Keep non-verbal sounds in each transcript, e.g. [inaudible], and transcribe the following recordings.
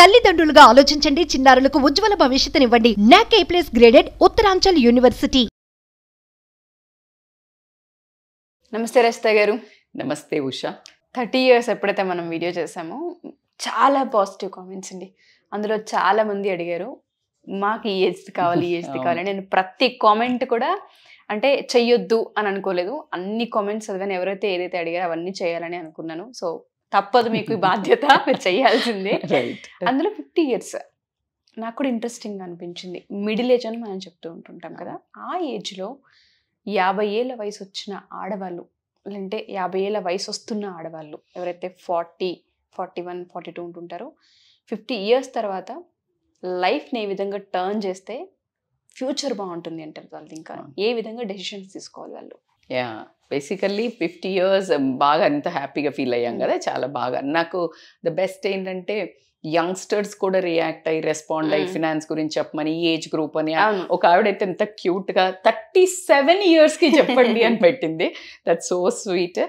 తల్లిదండ్రులుగా ఆలోచించండి చిన్నారులకు ఉజ్వల భవిష్యత్తునివ్వండి NAAC A plus graded Uttaranchal university నమస్తే రస్త గారు నమస్తే ఉష థర్టీ ఇయర్స్ ఎప్పుడైతే మనం వీడియో చేసామో చాలా పాజిటివ్ కామెంట్స్ అండి అందులో చాలా మంది అడిగారు మాకు ఈ ఏజ్ కావాలి [laughs] ఏజ్ కావాలి నేను ప్రతి కామెంట్ కూడా అంటే చెయ్యొద్దు అని అనుకోలేదు అన్ని కామెంట్స్ చదివాను ఎవరైతే ఏదైతే అడిగారో అవన్నీ చేయాలని అనుకున్నాను సో తప్పదు మీకు ఈ బాధ్యత మీరు చేయాల్సిందే అందులో ఫిఫ్టీ ఇయర్స్ నాకు కూడా ఇంట్రెస్టింగ్ అనిపించింది మిడిల్ ఏజ్ అని మనం చెప్తూ ఉంటుంటాం కదా ఆ ఏజ్లో యాభై ఏళ్ళ వయసు వచ్చిన ఆడవాళ్ళు లేదంటే యాభై ఏళ్ళ వయసు వస్తున్న ఆడవాళ్ళు ఎవరైతే forty forty one forty two ఉంటుంటారో ఫిఫ్టీ ఇయర్స్ తర్వాత లైఫ్ని ఏ విధంగా టర్న్ చేస్తే ఫ్యూచర్ బాగుంటుంది అంటారు వాళ్ళు ఇంకా ఏ విధంగా డెసిషన్స్ తీసుకోవాలి వాళ్ళు యా బేసికల్లీ ఫిఫ్టీ ఇయర్స్ బాగా అంత హ్యాపీగా ఫీల్ అయ్యాం కదా చాలా బాగా నాకు ద బెస్ట్ ఏంటంటే యంగ్స్టర్స్ కూడా రియాక్ట్ అయ్యి రెస్పాండ్ అయ్యి ఫినాన్స్ గురించి చెప్పమని ఏజ్ గ్రూప్ అని ఒక ఆవిడైతే ఎంత క్యూట్ గా థర్టీ సెవెన్ ఇయర్స్ కి చెప్పండి అని పెట్టింది that so sweet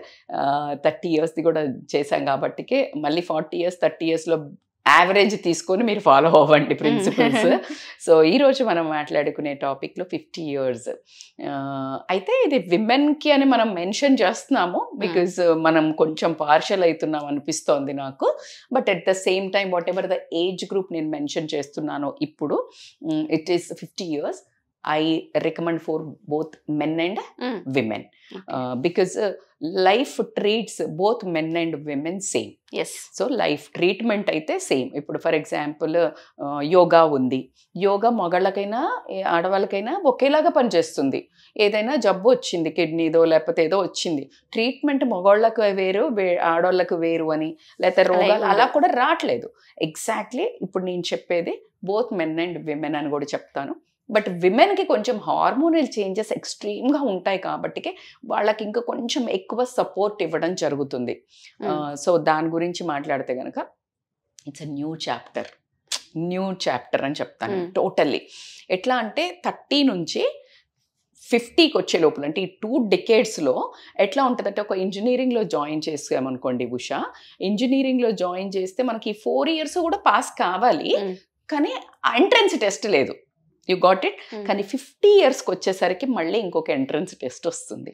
thirty years ది కూడా చేశాం కాబట్టికే మళ్ళీ ఫార్టీ ఇయర్స్ థర్టీ ఇయర్స్ లో యావరేజ్ తీసుకొని మీరు ఫాలో అవ్వండి ప్రిన్సిపల్స్ సో ఈరోజు మనం మాట్లాడుకునే టాపిక్లో ఫిఫ్టీ ఇయర్స్ అయితే ఇది విమెన్కి అని మనం మెన్షన్ చేస్తున్నాము బికాజ్ మనం కొంచెం పార్షల్ అవుతున్నాం అనిపిస్తోంది నాకు but at the same time whatever the age group నేను మెన్షన్ చేస్తున్నాను ఇప్పుడు it is fifty years I recommend for both men and women because life treats both men and women same yes so life treatment అయితే same ఇప్పుడు for example uh, yoga ఉంది యోగా మొగళ్ళకైనా ఆడవాళ్ళకైనా ఒకేలాగా పనిచేస్తుంది ఏదైనా జబ్బు వచ్చింది కిడ్నీదో లేకపోతే ఏదో వచ్చింది ట్రీట్మెంట్ మగవాళ్ళకు వేరు ఆడవాళ్ళకు వేరు అని లేకపోతే రోగాలు అలా కూడా రావట్లేదు ఎగ్జాక్ట్లీ ఇప్పుడు నేను చెప్పేది బోత్ మెన్ అండ్ విమెన్ అని కూడా చెప్తాను బట్ విమెన్కి కొంచెం హార్మోనల్ చేంజెస్ ఎక్స్ట్రీమ్గా ఉంటాయి కాబట్టి వాళ్ళకి ఇంకా కొంచెం ఎక్కువ సపోర్ట్ ఇవ్వడం జరుగుతుంది సో దాని గురించి మాట్లాడితే కనుక it's a new chapter new chapter అని చెప్తాను టోటల్లీ ఎట్లా అంటే థర్టీ నుంచి ఫిఫ్టీకి వచ్చే లోపల అంటే ఈ టూ డికేడ్స్లో ఎట్లా ఉంటుందంటే ఒక ఇంజనీరింగ్లో జాయిన్ చేసామనుకోండి ఉష ఇంజనీరింగ్లో జాయిన్ చేస్తే మనకి ఫోర్ ఇయర్స్ కూడా పాస్ కావాలి కానీ ఎంట్రన్స్ టెస్ట్ లేదు యూ గాట్ ఇట్ కానీ ఫిఫ్టీ ఇయర్స్కి వచ్చేసరికి మళ్ళీ ఇంకొక ఎంట్రన్స్ టెస్ట్ వస్తుంది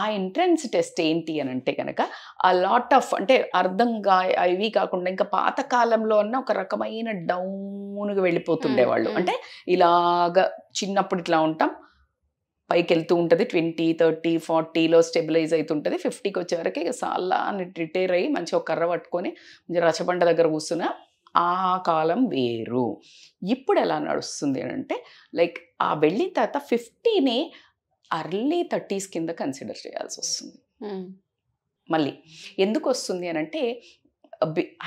ఆ ఎంట్రన్స్ టెస్ట్ ఏంటి అని అంటే కనుక ఆ లాట్ ఆఫ్ అంటే అర్థంగా ఇవి కాకుండా ఇంకా పాతకాలంలో ఉన్న ఒక రకమైన డౌన్గా వెళ్ళిపోతుండేవాళ్ళు hmm. hmm. అంటే ఇలాగ చిన్నప్పుడు ఇట్లా ఉంటాం పైకి వెళ్తూ ఉంటుంది ట్వంటీ థర్టీ ఫార్టీలో స్టెబిలైజ్ అవుతుంటుంది ఫిఫ్టీకి వచ్చేవరకు చాలా రిటైర్ అయ్యి మంచిగా ఒక కర్ర పట్టుకొని రచబండ దగ్గర కూర్చున్నా ఆ కాలం వేరు ఇప్పుడు ఎలా నడుస్తుంది అని అంటే లైక్ ఆ వెళ్ళిన తర్వాత ఫిఫ్టీని అర్లీ థర్టీస్ కింద కన్సిడర్ చేయాల్సి వస్తుంది మళ్ళీ ఎందుకు వస్తుంది అని అంటే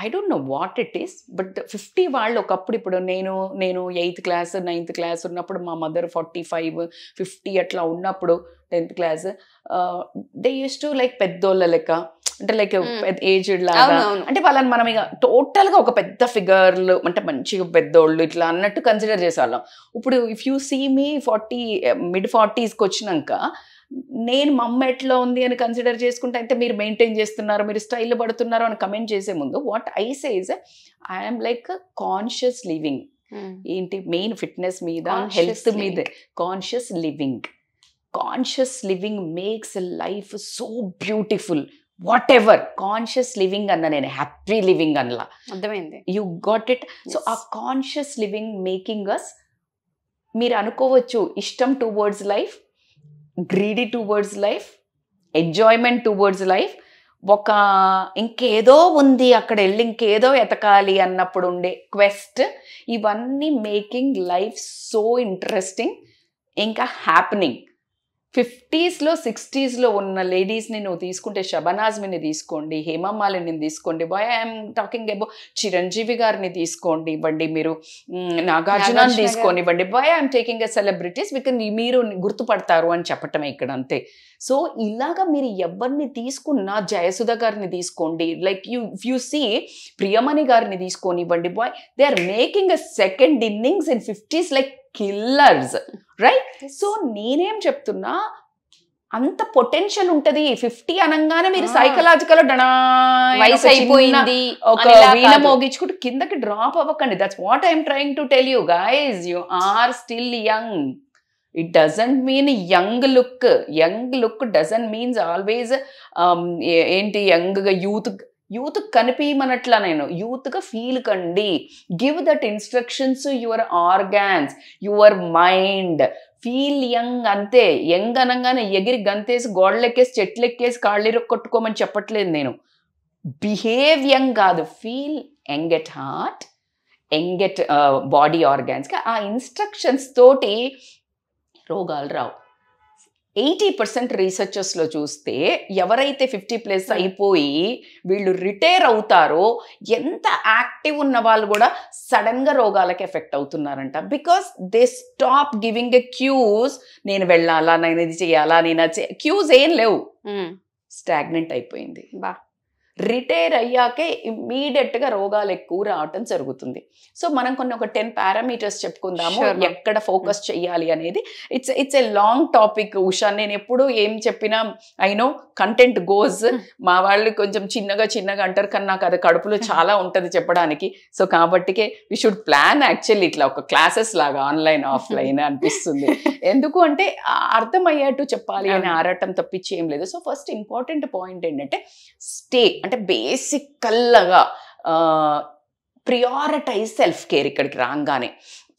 I don't know what it is but fifty వాళ్ళు ఒకప్పుడు ఇప్పుడు నేను నేను ఎయిత్ క్లాస్ నైన్త్ క్లాస్ ఉన్నప్పుడు మా మదర్ ఫార్టీ ఫైవ్ ఫిఫ్టీ అట్లా ఉన్నప్పుడు tenth class they used to like పెద్దోళ్ళ లెక్క అంటే లైక్ ఏజ్డ్ లాగా అంటే వాళ్ళని మనం ఇక టోటల్ గా ఒక పెద్ద ఫిగర్లు అంటే మంచిగా పెద్దోళ్ళు ఇట్లా అన్నట్టు కన్సిడర్ చేసేవాళ్ళం ఇప్పుడు ఇఫ్ యూ సీ మీ ఫార్టీ మిడ్ ఫార్టీస్కి వచ్చినాక నేను మా అమ్మ ఎట్లా ఉంది అని కన్సిడర్ చేసుకుంటే అయితే మీరు మెయింటైన్ చేస్తున్నారు మీరు స్టైల్ పడుతున్నారు అని కమెంట్ చేసే ముందు what I says I'm like conscious living ఏంటి మెయిన్ ఫిట్నెస్ మీద హెల్త్ మీద conscious living conscious living makes life so beautiful whatever conscious living అన్న నేను హ్యాపీ లివింగ్ అన్నలా అర్థమైంది యు గాట్ ఇట్ సో ఆ కాన్షియస్ లివింగ్ మేకింగ్ అస్ మీరు అనుకోవచ్చు ఇష్టం two words life greedy two words life enjoyment two words life ఒక ఇంకేదో ఉంది అక్కడ వెళ్ళి ఇంకేదో ఎతకాలి అన్నప్పుడు ఉండే క్వెస్ట్ ఇవన్నీ మేకింగ్ లైఫ్ సో ఇంట్రెస్టింగ్ ఇంకా హ్యాపెనింగ్ ఫిఫ్టీస్లో సిక్స్టీస్లో ఉన్న లేడీస్ని నువ్వు తీసుకుంటే శబనాజ్మిని తీసుకోండి హేమమాలిని తీసుకోండి boy I'm talking about Chiranjeevi గారిని తీసుకోండి ఇవ్వండి మీరు నాగార్జునాన్ని తీసుకోనివ్వండి boy I'm taking a celebrities మీకు మీరు గుర్తుపడతారు అని చెప్పటం ఇక్కడ అంతే సో ఇలాగా మీరు ఎవరిని తీసుకున్నా జయసుధ గారిని తీసుకోండి like you you see Priyamani గారిని తీసుకొనివ్వండి boy they are making a second innings in fifties like killers right so నేనేం చెప్తున్నా అంత పొటెన్షియల్ ఉంటది ఫిఫ్టీ అనగానే మీరు సైకలాజికల్ వయసు అయిపోయింది ఒక వీణ మోగించుకుంటూ కిందకి డ్రాప్ అవ్వకండి that's what I'm trying to tell you guys you are still young it doesn't mean young look young look doesn't means always ఏంటి యంగ్ యూత్ యూత్ కనిపించమనట్లా నేను యూత్గా ఫీల్ కండి give that instructions your organs your mind feel young అంతే young అనగానే ఎగిరి గంతేసి గోడలెక్కేసి చెట్లెక్కేసి కాళ్ళు కొట్టుకోమని చెప్పట్లేదు నేను బిహేవ్ యంగ్ కాదు feel young at heart young at body organs ఆ ఇన్స్ట్రక్షన్స్ తోటి రోగాలు రావు ఎయిటీ పర్సెంట్ రీసెర్చర్స్లో చూస్తే ఎవరైతే ఫిఫ్టీ ప్లస్ అయిపోయి వీళ్ళు రిటైర్ అవుతారో ఎంత యాక్టివ్ ఉన్న వాళ్ళు కూడా సడన్గా రోగాలకి ఎఫెక్ట్ అవుతున్నారంట because they stop giving a cues నేను వెళ్ళాలా నేను ఇది చేయాలా నేను క్యూస్ ఏం లేవు స్టాగ్నెంట్ అయిపోయింది బా రిటైర్ అయ్యాకే ఇమ్మీడియట్గా రోగాలు ఎక్కువ రావటం జరుగుతుంది సో మనం కొన్ని ఒక టెన్ పారామీటర్స్ చెప్పుకుందాము ఎక్కడ ఫోకస్ hmm. చేయాలి అనేది it's it's a long topic Usha నేను ఎప్పుడు ఏం చెప్పినా ఐనో కంటెంట్ గోజ్ hmm. మా వాళ్ళు కొంచెం చిన్నగా చిన్నగా అంటారు కానీ నాకు అది కడుపులో hmm. చాలా ఉంటుంది చెప్పడానికి సో కాబట్టికే వి షుడ్ ప్లాన్ యాక్చువల్లీ ఇట్లా ఒక క్లాసెస్ లాగా ఆన్లైన్ ఆఫ్లైన్ అనిపిస్తుంది [laughs] ఎందుకు అంటే అర్థమయ్యేట్టు చెప్పాలి అని ఆరాటం తప్పించి ఏం లేదు సో ఫస్ట్ ఇంపార్టెంట్ పాయింట్ ఏంటంటే స్టే అంటే బేసికల్గా ప్రియారిటైజ్ సెల్ఫ్ కేర్ ఇక్కడికి రాగానే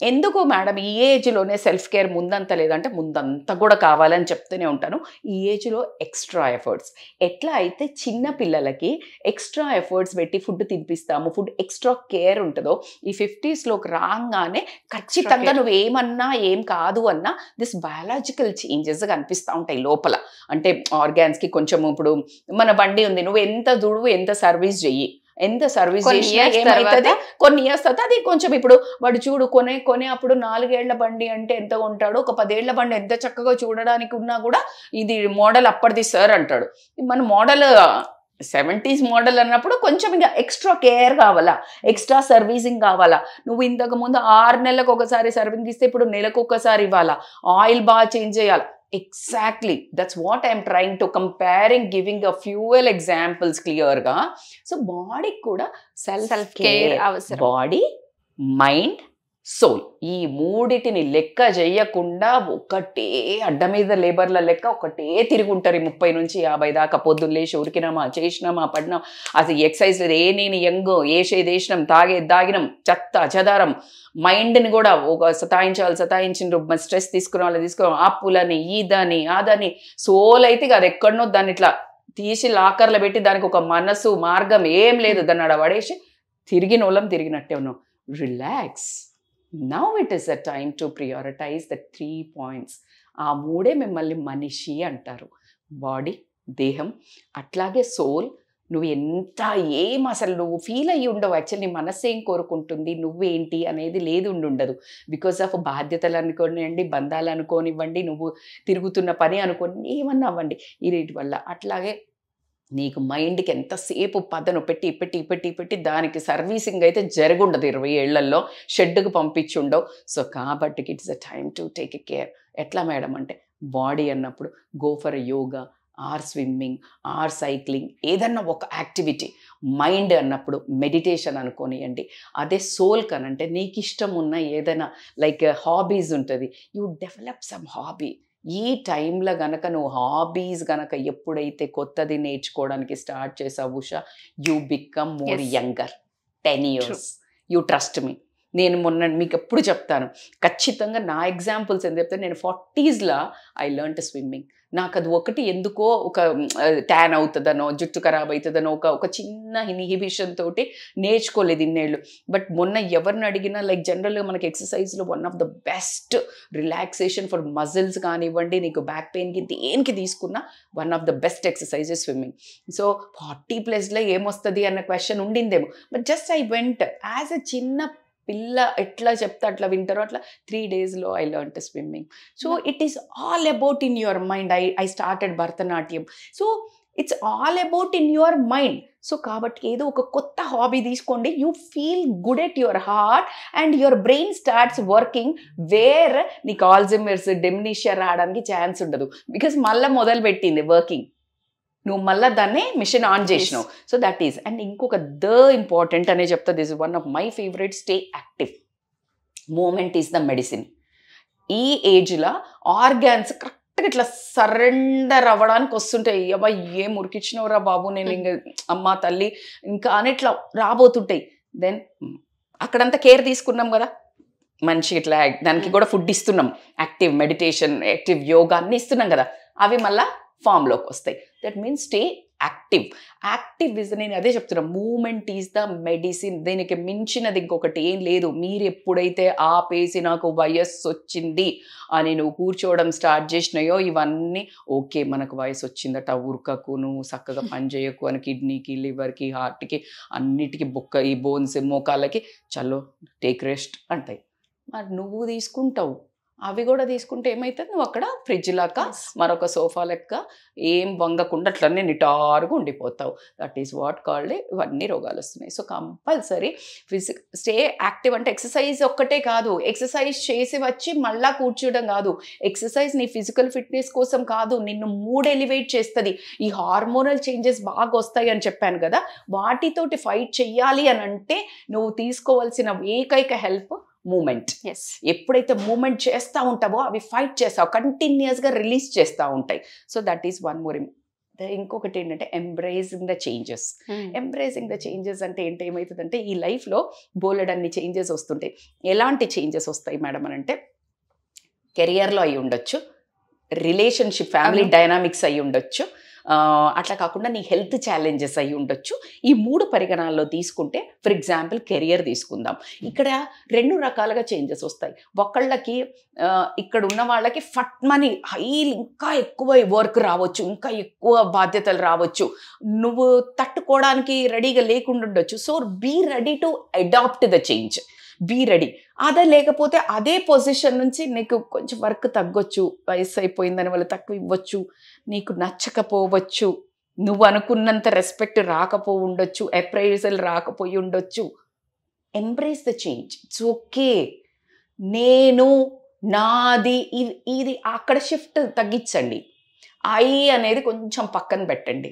ఎందుకు మేడం ఈ ఏజ్లోనే సెల్ఫ్ కేర్ ముందంత లేదంటే ముందంతా కూడా కావాలని చెప్తూనే ఉంటాను ఈ ఏజ్లో ఎక్స్ట్రా ఎఫర్ట్స్ ఎట్లా అయితే చిన్న పిల్లలకి ఎక్స్ట్రా ఎఫర్ట్స్ పెట్టి ఫుడ్ తినిపిస్తాము ఫుడ్ ఎక్స్ట్రా కేర్ ఉంటుందో ఈ ఫిఫ్టీస్లోకి రాగానే ఖచ్చితంగా నువ్వు ఏమన్నా ఏం కాదు అన్నా దిస్ బయాలజికల్ చేంజెస్ కనిపిస్తూ ఉంటాయి లోపల అంటే ఆర్గాన్స్కి కొంచెం ఇప్పుడు మన బండి ఉంది నువ్వు ఎంత దుడువు ఎంత సర్వీస్ చెయ్యి ఎంత సర్వీస్ ఏమవుతుంది కొన్ని ఇయర్స్ తర్వాత అది కొంచెం ఇప్పుడు వాడు చూడు కొనే కొనే అప్పుడు నాలుగేళ్ల బండి అంటే ఎంత ఉంటాడు ఒక పదేళ్ల బండి ఎంత చక్కగా చూడడానికి ఉన్నా కూడా ఇది మోడల్ అప్పటిది సార్ అంటాడు మన మోడల్ సెవెంటీస్ మోడల్ అన్నప్పుడు కొంచెం ఇంకా ఎక్స్ట్రా కేర్ కావాలా ఎక్స్ట్రా సర్వీసింగ్ కావాలా నువ్వు ఇంతకు ముందు ఆరు నెలలకు ఒకసారి సర్వింగ్ ఇస్తే ఇప్పుడు నెలకు ఒకసారి ఇవ్వాలా ఆయిల్ బాగా చేంజ్ చేయాలి exactly that's what I'm trying to comparing giving a fuel examples క్లియర్గా సో బాడీకి కూడా సెల్ఫ్ సెల్ఫ్ కేర్ అవసరం బాడీ మైండ్ సోల్ ఈ మూడిటిని లెక్క చేయకుండా ఒకటే అడ్డ మీద లేబర్ల లెక్క ఒకటే తిరుగుంటారు ముప్పై నుంచి యాభై దాకా పొద్దున్న లేచి ఉరికినామా చేసినామా పడినాం అసలు ఎక్సైజ్ లేదు ఏ నేను యంగ్ ఏసేది వేసినాం తాగే తాగినాం చెత్త అచదారం మైండ్ని కూడా ఒక సతాయించాలి సతాయించిన మరి స్ట్రెస్ తీసుకురావాలి వాళ్ళు తీసుకున్నాం ఆపులని ఈ దాని ఆ దాని సోల్ అయితే అది ఎక్కడనో దాన్ని ఇట్లా తీసి లాకర్లో పెట్టి దానికి ఒక మనసు మార్గం ఏం లేదు దాన్ని అడవాడేసి తిరిగిన వాళ్ళం తిరిగినట్టే ఉన్నాం relax now it is a time to prioritize the three points ఆ మూడే మిమ్మల్ని మనిషి అంటారు బాడీ దేహం అట్లాగే సోల్ నువ్వు ఎంత ఏం అసలు నువ్వు ఫీల్ అయ్యి ఉండవు యాక్చువల్ నీ మనస్సు ఏం కోరుకుంటుంది నువ్వేంటి అనేది లేదు ఉండదు బికాస్ ఆఫ్ బాధ్యతలు అనుకోనివ్వండి బంధాలు అనుకోనివ్వండి నువ్వు తిరుగుతున్న పని అనుకోని ఏమన్నా అవ్వండి ఈ రేటు వల్ల అట్లాగే నీకు మైండ్కి ఎంతసేపు పదను పెట్టి పెట్టి పెట్టి పెట్టి దానికి సర్వీసింగ్ అయితే జరుగుండదు ఇరవై ఏళ్లలో షెడ్కి పంపించుండవు సో కాబట్టి it's a time to take a care ఎట్లా మేడం అంటే బాడీ అన్నప్పుడు go for yoga or swimming or cycling ఏదన్నా ఒక యాక్టివిటీ మైండ్ అన్నప్పుడు మెడిటేషన్ అనుకోనియండి అదే సోల్ కనంటే నీకు ఇష్టం ఉన్న ఏదైనా లైక్ హాబీస్ ఉంటుంది యూ డెవలప్ సమ్ హాబీ ఈ టైంలో గనక నువ్వు హాబీస్ గనక ఎప్పుడైతే కొత్తది నేర్చుకోవడానికి స్టార్ట్ చేసావు Usha you become more younger ten years you trust me నేను మొన్న మీకు ఎప్పుడు చెప్తాను ఖచ్చితంగా నా ఎగ్జాంపుల్స్ ఏం చెప్తే నేను ఫార్టీస్లో ఐ లెర్న్ టు స్విమ్మింగ్ నాకు అది ఒకటి ఎందుకో ఒక ట్యాన్ అవుతుందనో జుట్టు ఖరాబ్ అవుతుందనో ఒక ఒక చిన్న ఇన్హిబిషన్ తోటి నేర్చుకోలేదు ఇన్నేళ్ళు బట్ మొన్న ఎవరిని అడిగినా లైక్ జనరల్గా మనకి ఎక్సర్సైజ్లో one of the best relaxation for muscles కానివ్వండి నీకు బ్యాక్ పెయిన్కి దేనికి తీసుకున్న one of the best exercise swimming so forty ప్లస్లో ఏమొస్తుంది అన్న క్వశ్చన్ ఉండిందేమో but just I went as a చిన్న పిల్ల ఎట్లా చెప్తే అట్లా వింటారో అట్లా త్రీ డేస్లో I learn to swimming so it is all about in your mind I I started Bharatanatyam so it's all about in your mind so కాబట్టి ఏదో ఒక కొత్త హాబీ తీసుకోండి you feel good at your heart and your brain starts working where నీకు Alzheimer's dementia రావడానికి chance ఉండదు because మళ్ళీ మొదలు పెట్టింది వర్కింగ్ నువ్వు మళ్ళీ దాన్ని మిషన్ ఆన్ చేసినావు సో దట్ ఈస్ అండ్ ఇంకొక ద ఇంపార్టెంట్ అనే చెప్తా this one of my favourite stay active movement is the medicine ఈ ఏజ్లో ఆర్గాన్స్ కరెక్ట్గా ఇట్లా సరెండర్ అవ్వడానికి వస్తుంటాయి అబ్బా ఏం ఉరికిచ్చినవరా బాబు నేను ఇంకా అమ్మ తల్లి ఇంకా అని ఇట్లా రాబోతుంటాయి దెన్ అక్కడంతా కేర్ తీసుకున్నాం కదా మంచి ఇట్లా దానికి mm. కూడా ఫుడ్ ఇస్తున్నాం యాక్టివ్ మెడిటేషన్ యాక్టివ్ యోగా అన్నీ ఇస్తున్నాం కదా అవి మళ్ళీ ఫామ్లోకి వస్తాయి that means stay active active is నేను అదే చెప్తున్నా మూమెంట్ ఈజ్ ద మెడిసిన్ దీనికి మించినది ఇంకొకటి ఏం లేదు మీరు ఎప్పుడైతే ఆపేసి నాకు వయస్సు వచ్చింది అని నువ్వు కూర్చోవడం స్టార్ట్ చేసినాయో ఇవన్నీ ఓకే మనకు వయసు వచ్చిందట ఉరకకు నువ్వు చక్కగా [laughs] పనిచేయకు అని కిడ్నీకి లివర్కి హార్ట్కి అన్నిటికీ బుక్క ఈ బోన్స్ మోకాళ్ళకి చలో టేక్ రెస్ట్ అంటాయి మరి నువ్వు తీసుకుంటావు అవి కూడా తీసుకుంటే ఏమవుతుంది నువ్వు అక్కడ ఫ్రిడ్జ్ లాగా మరొక సోఫా లెక్క ఏం వంగకుండా అట్లనే నిటారుగా ఉండిపోతావు దట్ ఈస్ వాట్ కాల్డ్ ఇవన్నీ రోగాలు వస్తున్నాయి so compulsory physique stay active అంటే ఎక్సర్సైజ్ ఒక్కటే కాదు ఎక్సర్సైజ్ చేసి వచ్చి మళ్ళా కూర్చోవడం కాదు ఎక్సర్సైజ్ నీ ఫిజికల్ ఫిట్నెస్ కోసం కాదు నిన్ను మూడ్ ఎలివేట్ చేస్తుంది ఈ హార్మోనల్ చేంజెస్ బాగా వస్తాయి అని చెప్పాను కదా వాటితోటి ఫైట్ చెయ్యాలి అని అంటే నువ్వు తీసుకోవాల్సిన ఏకైక హెల్ప్ మూమెంట్ ఎప్పుడైతే మూమెంట్ చేస్తూ ఉంటావో అవి ఫైట్ చేస్తావు కంటిన్యూస్గా రిలీజ్ చేస్తూ ఉంటాయి so that is one more ఇంకొకటి ఏంటంటే embracing the changes hmm. Embracing the changes అంటే ఏంటి ఏమవుతుందంటే ఈ లైఫ్లో బోలెడన్ని అన్ని చేంజెస్ వస్తుంటాయి ఎలాంటి చేంజెస్ వస్తాయి మేడం అని అంటే కెరియర్లో అయి ఉండొచ్చు రిలేషన్షిప్ ఫ్యామిలీ డైనామిక్స్ అయి ఉండొచ్చు అట్లా కాకుండా నీ హెల్త్ ఛాలెంజెస్ అయి ఉండొచ్చు ఈ మూడు పరిగణాల్లో తీసుకుంటే ఫర్ ఎగ్జాంపుల్ కెరియర్ తీసుకుందాం ఇక్కడ రెండు రకాలుగా చేంజెస్ వస్తాయి ఒకళ్ళకి ఇక్కడ ఉన్న వాళ్ళకి ఫట్ మనీ హై ఇంకా ఎక్కువ వర్క్ రావచ్చు ఇంకా ఎక్కువ బాధ్యతలు రావచ్చు నువ్వు తట్టుకోవడానికి రెడీగా లేకుండా ఉండొచ్చు so be ready to adapt the change be ready అదే లేకపోతే అదే పొజిషన్ నుంచి నీకు కొంచెం వర్క్ తగ్గొచ్చు వయసు అయిపోయిందని వాళ్ళు తక్కువ ఇవ్వచ్చు నీకు నచ్చకపోవచ్చు నువ్వు అనుకున్నంత రెస్పెక్ట్ రాకపో ఉండొచ్చు అప్రైజల్ రాకపోయి ఉండొచ్చు embrace the change it's okay నేను నాది ఇది ఇది అక్కడ షిఫ్ట్ తగ్గించండి ఐ అనేది కొంచెం పక్కన పెట్టండి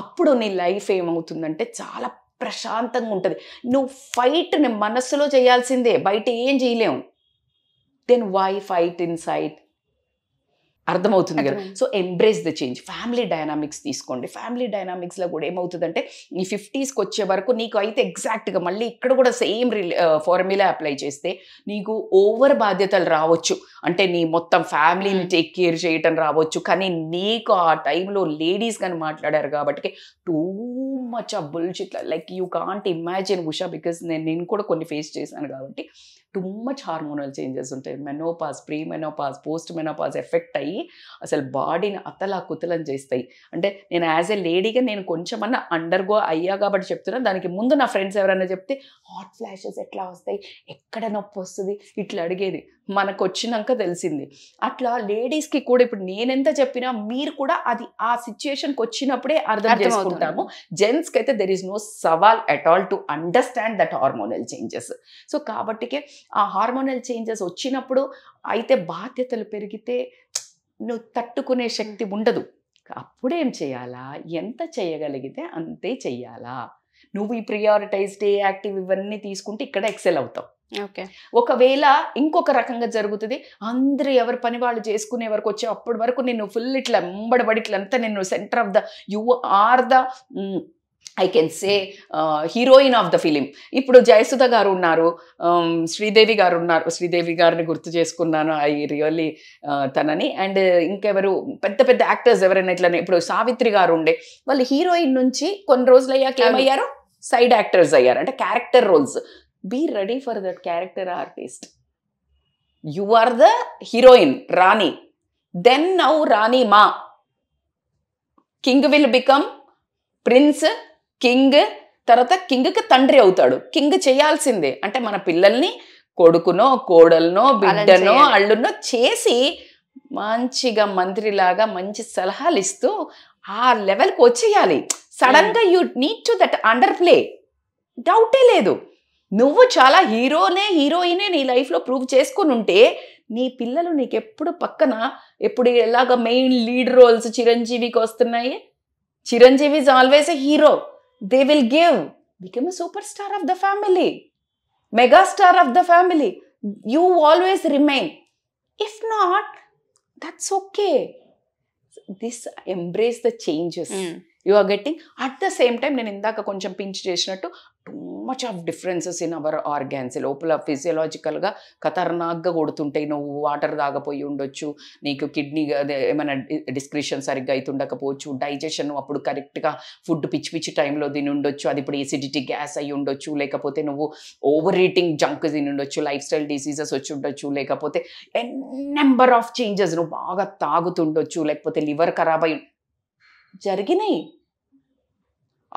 అప్పుడు నీ లైఫ్ ఏమవుతుందంటే చాలా ప్రశాంతంగా ఉంటుంది నువ్వు ఫైట్ని మనస్సులో చేయాల్సిందే బయట ఏం చేయలేము then why fight inside అర్థమవుతుంది కదా so embrace the change family dynamics తీసుకోండి ఫ్యామిలీ డైనామిక్స్లో కూడా ఏమవుతుందంటే ఈ ఫిఫ్టీస్కి వచ్చే వరకు నీకు అయితే ఎగ్జాక్ట్గా మళ్ళీ ఇక్కడ కూడా సేమ్ ఫార్ములా అప్లై చేస్తే నీకు ఓవర్ బాధ్యతలు రావచ్చు అంటే నీ మొత్తం ఫ్యామిలీని టేక్ కేర్ చేయటం రావచ్చు కానీ నీకు ఆ టైంలో లేడీస్ కానీ మాట్లాడారు కాబట్టి too much uh bullshit like you can't imagine Usha because నేను నేను కూడా కొన్ని ఫేస్ చేశాను కాబట్టి టూ మచ్ హార్మోనల్ చేంజెస్ ఉంటాయి menopause pre menopause post menopause effect అయ్యి అసలు బాడీని అతలా కుతలం చేస్తాయి అంటే నేను యాజ్ ఎ లేడీగా నేను కొంచెమన్నా అండర్గో అయ్యా కాబట్టి చెప్తున్నా దానికి ముందు నా ఫ్రెండ్స్ ఎవరైనా చెప్తే హాట్ ఫ్లాషెస్ ఎట్లా వస్తాయి ఎక్కడ నొప్పి వస్తుంది ఇట్లా అడిగేది మనకు వచ్చినాక తెలిసింది అట్లా లేడీస్కి కూడా ఇప్పుడు నేనెంత చెప్పినా మీరు కూడా అది ఆ సిచ్యుయేషన్కి వచ్చినప్పుడే అర్థం చేసుకుంటాము జెంట్స్కి అయితే దెర్ ఈస్ నో సవాల్ at all to understand that hormonal changes so కాబట్టికే ఆ హార్మోనల్ చేంజెస్ వచ్చినప్పుడు అయితే బాధ్యతలు పెరిగితే నువ్వు తట్టుకునే శక్తి ఉండదు అప్పుడేం చేయాలా ఎంత చేయగలిగితే అంతే చెయ్యాలా నువ్వు ఈ ప్రియారిటైజ్ డే యాక్టివ్ ఇవన్నీ తీసుకుంటే ఇక్కడ ఎక్సెల్ అవుతావు ఓకే ఒకవేళ ఇంకొక రకంగా జరుగుతుంది అందరూ ఎవరి పని వాళ్ళు చేసుకునే వరకు వచ్చే అప్పటి వరకు నేను ఫుల్ ఇట్లా ఎంబడబడి ఇట్లంతా నేను centre of the you are the I can say heroine of the film ఇప్పుడు జయసుధ గారు ఉన్నారు um, శ్రీదేవి గారు ఉన్నారు శ్రీదేవి గారిని గుర్తు చేసుకున్నాను ఐ రియల్లీ uh, తనని అండ్ uh, ఇంకెవరు పెద్ద పెద్ద యాక్టర్స్ ఎవరైనా ఇట్లనే ఇప్పుడు సావిత్రి గారు ఉండే వాళ్ళు హీరోయిన్ నుంచి కొన్ని రోజులు అయ్యాక ఏమయ్యారు సైడ్ యాక్టర్స్ అయ్యారు అంటే character roles be ready for that character artist you are the heroine రాణి దెన్ నౌ రాణి మా king will become prince king తర్వాత కింగ్కి తండ్రి అవుతాడు కింగ్ చేయాల్సిందే అంటే మన పిల్లల్ని కొడుకునో కోడలనో బిడ్డనో అళ్ళునో చేసి మంచిగా మంత్రిలాగా మంచి సలహాలు ఇస్తూ ఆ లెవెల్కి వచ్చేయాలి సడన్ గా you need to that underplay డౌటే లేదు నువ్వు చాలా హీరోనే హీరోయినే నీ లైఫ్లో ప్రూవ్ చేసుకుని ఉంటే నీ పిల్లలు నీకు ఎప్పుడు పక్కన ఎప్పుడు ఎలాగ మెయిన్ లీడ్ రోల్స్ చిరంజీవికి వస్తున్నాయి Chiranjeevi is always a hero they will give. Become a superstar of the family, mega star of the family. You always remain. If not, that's okay. This embrace the changes. Mm. You are getting at the same time నేను ఇందాక కొంచెం pinch చేసినట్టు too much of differences in our organs లోపల ఫిజియలాజికల్గా ఖతర్నాక్గా కొడుతుంటాయి నువ్వు water తాగపోయి ఉండొచ్చు నీకు kidney ఏమైనా డిస్క్రిషన్ సరిగ్గా అవుతుండకపోవచ్చు డైజెషన్ నువ్వు అప్పుడు కరెక్ట్గా ఫుడ్ పిచ్చి పిచ్చి టైంలో తిని ఉండొచ్చు అది ఇప్పుడు ఎసిడిటీ గ్యాస్ అయ్యి ఉండొచ్చు లేకపోతే నువ్వు ఓవర్ ఈటింగ్ జంక్ తిని ఉండొచ్చు లైఫ్ స్టైల్ డిసీజెస్ వచ్చి ఉండొచ్చు లేకపోతే ఎన్ నెంబర్ ఆఫ్ చేంజెస్ నువ్వు బాగా తాగుతుండొచ్చు లేకపోతే లివర్ ఖరాబ్ అయ్యి జరిగినాయి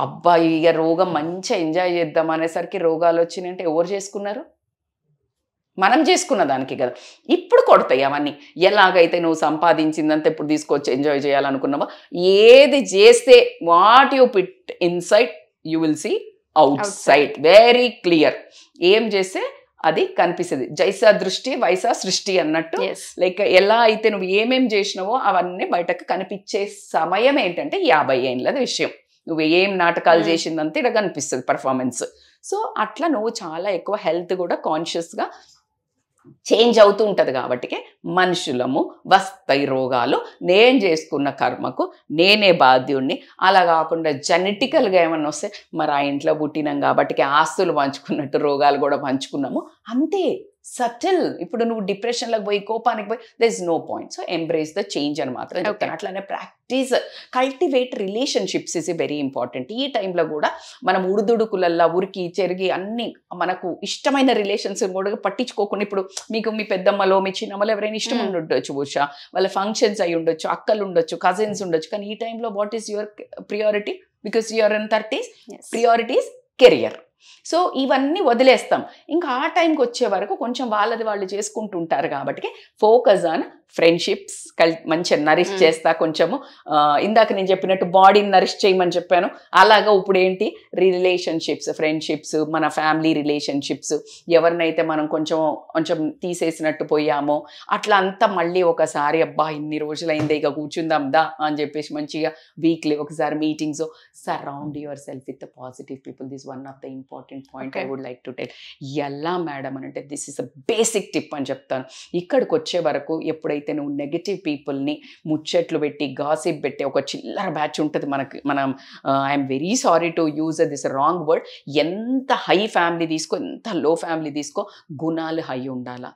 అబ్బాయి ఇక రోగం మంచిగా ఎంజాయ్ చేద్దాం అనేసరికి రోగాలు వచ్చినాయంటే ఎవరు చేసుకున్నారు మనం చేసుకున్న దానికి కదా ఇప్పుడు కొడతాయి అవన్నీ ఎలాగైతే నువ్వు సంపాదించిందంతా ఇప్పుడు తీసుకొచ్చి ఎంజాయ్ చేయాలనుకున్నావా ఏది చేస్తే what you put inside you will see outside very clear ఏం చేస్తే అది కనిపిస్తుంది జైసా దృష్టి వైసా సృష్టి అన్నట్టు లైక్ ఎలా అయితే నువ్వు ఏమేం చేసినావో అవన్నీ బయటకు కనిపించే సమయం ఏంటంటే యాభై ఏళ్ళది విషయం నువ్వు ఏం నాటకాలు hmm. చేసిందంతా ఇక్కడ కనిపిస్తుంది పర్ఫార్మెన్స్ సో అట్లా నువ్వు చాలా ఎక్కువ హెల్త్ కూడా కాన్షియస్గా చేంజ్ అవుతూ ఉంటుంది కాబట్టి మనుషులము వస్తాయి రోగాలు నేను చేసుకున్న కర్మకు నేనే బాధ్యుణ్ణి అలా కాకుండా జెనెటికల్గా ఏమన్నా వస్తే మరి ఆ ఇంట్లో పుట్టినాం కాబట్టి ఆస్తులు పంచుకున్నట్టు రోగాలు కూడా పంచుకున్నాము అంతే సటిల్ ఇప్పుడు నువ్వు డిప్రెషన్లోకి పోయి కోపానికి పోయి there is no point so embrace the change అని మాత్రం చెప్తాను అట్లానే practice cultivate relationships is very important ఈ టైంలో కూడా మనం ఉడుదుడుకులల్లా ఉరికి చెరిగి అన్ని మనకు ఇష్టమైన రిలేషన్స్ కూడా పట్టించుకోకుండా ఇప్పుడు మీకు మీ పెద్దమ్మలో మీ చిన్నమ్మలో ఎవరైనా ఇష్టం hmm. ఉండొచ్చు బహుశా వాళ్ళ ఫంక్షన్స్ అయి ఉండొచ్చు అక్కలు ఉండొచ్చు కజిన్స్ ఉండొచ్చు కానీ ఈ టైంలో what is your priority because your in thirties priorities career so ఇవన్నీ వదిలేస్తాం ఇంకా ఆ టైంకి వచ్చే వరకు కొంచెం వాళ్ళది వాళ్ళు చేసుకుంటుంటారు కాబట్టి ఫోకస్ ఆన్ ఫ్రెండ్షిప్స్ కల్ మంచిగా నరిష్ చేస్తా కొంచెము ఇందాక నేను చెప్పినట్టు బాడీని నరిష్ చేయమని చెప్పాను అలాగా ఇప్పుడు ఏంటి రిలేషన్షిప్స్ ఫ్రెండ్షిప్స్ మన ఫ్యామిలీ రిలేషన్షిప్స్ ఎవరినైతే మనం కొంచెం కొంచెం తీసేసినట్టు పోయామో అట్లా అంతా మళ్ళీ ఒకసారి అబ్బా ఇన్ని రోజులైందే ఇక కూర్చుందాం దా అని చెప్పేసి మంచిగా వీక్లీ ఒకసారి meetings surround yourself with positive people this one of the important important point I would like to tell ఎలా మేడం అని అంటే this is a basic tip అని చెప్తాను ఇక్కడికి వచ్చే వరకు ఎప్పుడైతే నువ్వు నెగిటివ్ పీపుల్ని ముచ్చట్లు పెట్టి గాసిప్ పెట్టి ఒక చిల్లర బ్యాచ్ ఉంటుంది మనకి మనం I'm very sorry to use this wrong word ఎంత హై ఫ్యామిలీ తీసుకో ఎంత లో ఫ్యామిలీ తీసుకో గుణాలు హై ఉండాలా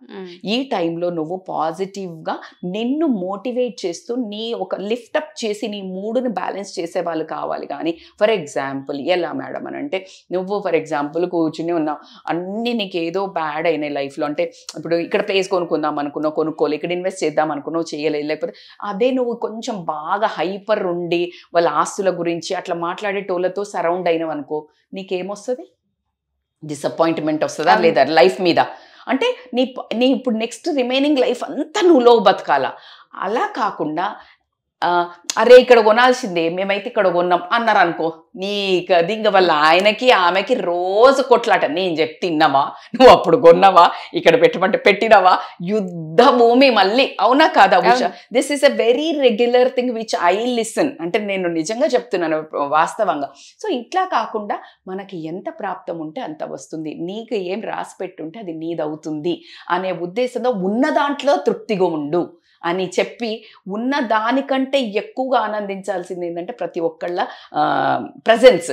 ఈ టైంలో నువ్వు పాజిటివ్గా నిన్ను మోటివేట్ చేస్తూ నీ ఒక లిఫ్టప్ చేసి నీ మూడుని బ్యాలెన్స్ చేసే వాళ్ళు కావాలి కానీ ఫర్ ఎగ్జాంపుల్ ఎలా మేడం అని అంటే నువ్వు ఫర్ ఎగ్జాంపుల్ ఎగ్జాంపుల్ కూర్చుని ఉన్నాం అన్ని నీకు ఏదో బ్యాడ్ అయినాయి లైఫ్లో అంటే ఇప్పుడు ఇక్కడ ప్లేస్ కొనుక్కుందాం అనుకున్నావు కొనుక్కోలే ఇక్కడ ఇన్వెస్ట్ చేద్దాం అనుకున్నావు చేయలేదు లేకపోతే అదే నువ్వు కొంచెం బాగా హైపర్ ఉండి వాళ్ళ ఆస్తుల గురించి అట్లా మాట్లాడేటోళ్ళతో సరౌండ్ అయినావు అనుకో నీకేమొస్తుంది డిసప్పాయింట్మెంట్ వస్తుందా లేదా లైఫ్ మీద అంటే నీ నీ ఇప్పుడు నెక్స్ట్ రిమైనింగ్ లైఫ్ అంతా నువ్వు లో బతకాల అలా కాకుండా అరే ఇక్కడ కొనాల్సిందే మేమైతే ఇక్కడ కొన్నాం అన్నారు అనుకో నీ దింగ వల్ల ఆయనకి ఆమెకి రోజు కొట్లాట నేను చెప్పి తిన్నావా నువ్వు అప్పుడు కొన్నావా ఇక్కడ పెట్టమంటే పెట్టినవా యుద్ధ భూమి మళ్ళీ అవునా కాదా Usha this is a very regular thing which I listen అంటే నేను నిజంగా చెప్తున్నాను వాస్తవంగా సో ఇట్లా కాకుండా మనకి ఎంత ప్రాప్తం ఉంటే అంత వస్తుంది నీకు ఏం రాసి పెట్టుంటే అది నీదవుతుంది అనే ఉద్దేశంతో ఉన్న దాంట్లో తృప్తిగా ఉండు అని చెప్పి ఉన్న దానికంటే ఎక్కువగా ఆనందించాల్సింది ఏంటంటే ప్రతి ఒక్కళ్ళ ప్రజెన్స్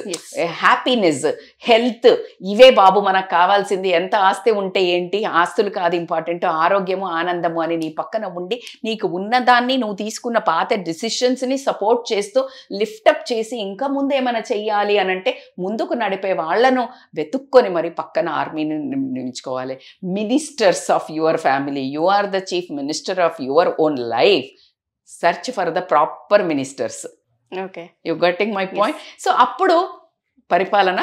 హ్యాపీనెస్ హెల్త్ ఇవే బాబు మనకు కావాల్సింది ఎంత ఆస్తి ఉంటే ఏంటి ఆస్తులు కాదు ఇంపార్టెంట్ ఆరోగ్యము ఆనందము అని నీ పక్కన ఉండి నీకు ఉన్నదాన్ని నువ్వు తీసుకున్న పాత డిసిషన్స్ని సపోర్ట్ చేస్తూ లిఫ్టప్ చేసి ఇంకా ఏమైనా చెయ్యాలి అని అంటే ముందుకు నడిపే వాళ్లను వెతుక్కొని మరి పక్కన ఆర్మీని నిర్మించుకోవాలి ministers of your family you are the chief minister of your own life search for the proper ministers okay you getting my point so అప్పుడు పరిపాలన